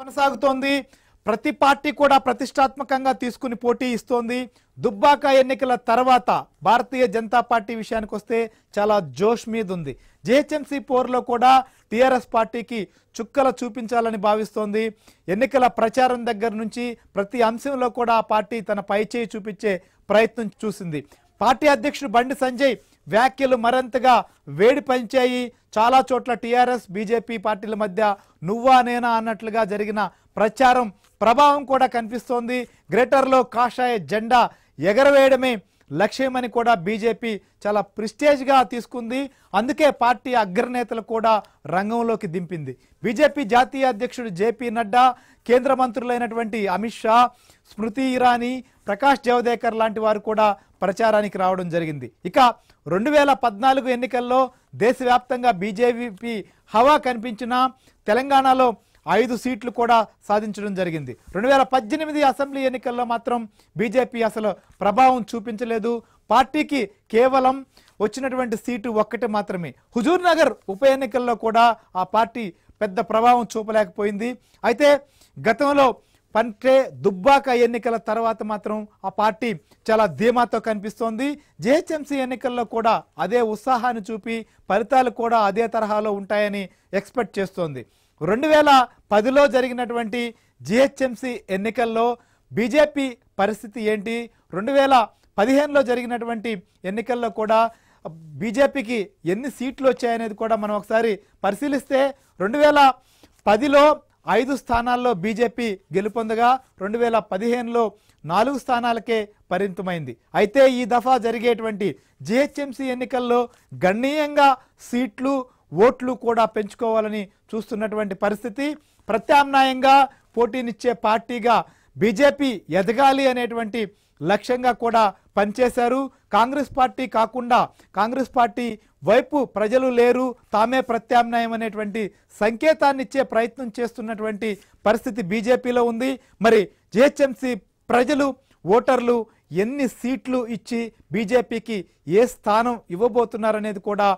కొనసాగుతోంది ప్రతి పార్టీ కూడా ప్రతిష్టాత్మకంగా తీసుకుని పోటీ ఇస్తోంది దుబ్బాక ఎన్నికల తర్వాత భారతీయ జనతా పార్టీ విషయానికి వస్తే చాలా జోష్ మీద ఉంది జిహెచ్ఎంసీ పోర్లో కూడా టీఆర్ఎస్ పార్టీకి చుక్కల చూపించాలని భావిస్తోంది ఎన్నికల ప్రచారం దగ్గర నుంచి ప్రతి అంశంలో కూడా ఆ పార్టీ తన పైచేయి చూపించే ప్రయత్నం చూసింది పార్టీ అధ్యక్షుడు బండి సంజయ్ వ్యాఖ్యలు మరింతగా వేడి పంచాయి చాలా చోట్ల టీఆర్ఎస్ బీజేపీ పార్టీల మధ్య నువ్వా నేనా అన్నట్లుగా జరిగిన ప్రచారం ప్రభావం కూడా కనిపిస్తోంది గ్రేటర్లో కాషాయ జెండా ఎగరవేయడమే లక్ష్యమని కూడా బీజేపీ చాలా ప్రిస్టేజ్గా తీసుకుంది అందుకే పార్టీ అగ్రనేతలు కూడా రంగంలోకి దింపింది బీజేపీ జాతీయ అధ్యక్షుడు జేపీ నడ్డా కేంద్ర మంత్రులైనటువంటి అమిత్ షా స్మృతి ఇరానీ ప్రకాష్ జవదేకర్ లాంటి వారు కూడా ప్రచారానికి రావడం జరిగింది ఇక రెండు వేల పద్నాలుగు ఎన్నికల్లో దేశవ్యాప్తంగా బీజేపీ హవా కనిపించినా తెలంగాణలో ఐదు సీట్లు కూడా సాధించడం జరిగింది రెండు వేల పద్దెనిమిది అసెంబ్లీ ఎన్నికల్లో మాత్రం బీజేపీ అసలు ప్రభావం చూపించలేదు పార్టీకి కేవలం వచ్చినటువంటి సీటు ఒక్కటి మాత్రమే హుజూర్ నగర్ ఉప ఎన్నికల్లో కూడా ఆ పార్టీ పెద్ద ప్రభావం చూపలేకపోయింది అయితే గతంలో అంటే దుబ్బాక ఎన్నికల తర్వాత మాత్రం ఆ పార్టీ చాలా ధీమాతో కనిపిస్తోంది జిహెచ్ఎంసీ ఎన్నికల్లో కూడా అదే ఉత్సాహాన్ని చూపి ఫలితాలు కూడా అదే తరహాలో ఉంటాయని ఎక్స్పెక్ట్ చేస్తోంది రెండు వేల పదిలో జరిగినటువంటి జిహెచ్ఎంసీ ఎన్నికల్లో బీజేపీ పరిస్థితి ఏంటి రెండు వేల పదిహేనులో జరిగినటువంటి ఎన్నికల్లో కూడా బీజేపీకి ఎన్ని సీట్లు వచ్చాయనేది కూడా మనం ఒకసారి పరిశీలిస్తే రెండు వేల పదిలో ఐదు స్థానాల్లో బీజేపీ గెలుపొందగా రెండు వేల పదిహేనులో నాలుగు స్థానాలకే పరిమితమైంది అయితే ఈ దఫా జరిగేటువంటి జిహెచ్ఎంసీ ఎన్నికల్లో గణనీయంగా సీట్లు ఓట్లు కూడా పెంచుకోవాలని చూస్తున్నటువంటి పరిస్థితి ప్రత్యామ్నాయంగా పోటీనిచ్చే పార్టీగా బీజేపీ ఎదగాలి అనేటువంటి లక్ష్యంగా కూడా పనిచేశారు కాంగ్రెస్ పార్టీ కాకుండా కాంగ్రెస్ పార్టీ వైపు ప్రజలు లేరు తామే ప్రత్యామ్నాయం అనేటువంటి సంకేతాన్ని ఇచ్చే ప్రయత్నం చేస్తున్నటువంటి పరిస్థితి బీజేపీలో ఉంది మరి జిహెచ్ఎంసీ ప్రజలు ఓటర్లు ఎన్ని సీట్లు ఇచ్చి బీజేపీకి ఏ స్థానం ఇవ్వబోతున్నారనేది కూడా